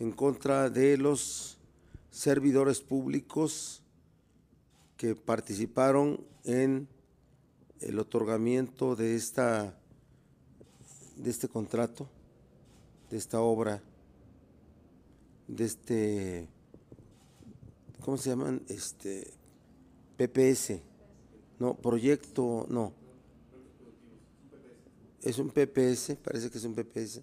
en contra de los servidores públicos que participaron en el otorgamiento de esta de este contrato, de esta obra, de este ¿cómo se llaman? Este PPS. No, proyecto, no. Es un PPS, parece que es un PPS.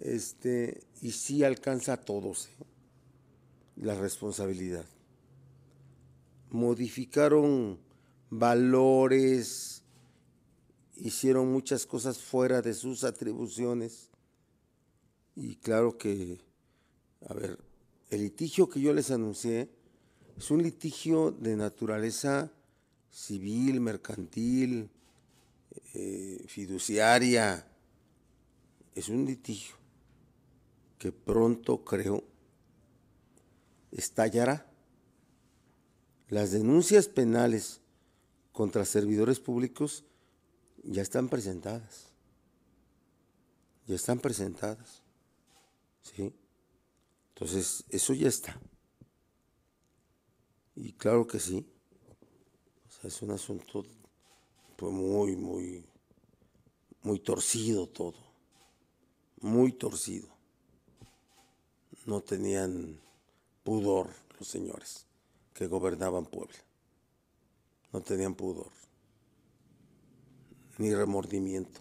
Este, y sí alcanza a todos ¿eh? la responsabilidad. Modificaron valores, hicieron muchas cosas fuera de sus atribuciones. Y claro que, a ver, el litigio que yo les anuncié es un litigio de naturaleza civil, mercantil, eh, fiduciaria. Es un litigio que pronto creo estallará. Las denuncias penales contra servidores públicos ya están presentadas. Ya están presentadas. ¿Sí? Entonces, eso ya está. Y claro que sí. es un asunto pues muy, muy, muy torcido todo. Muy torcido no tenían pudor los señores que gobernaban Puebla. No tenían pudor, ni remordimiento.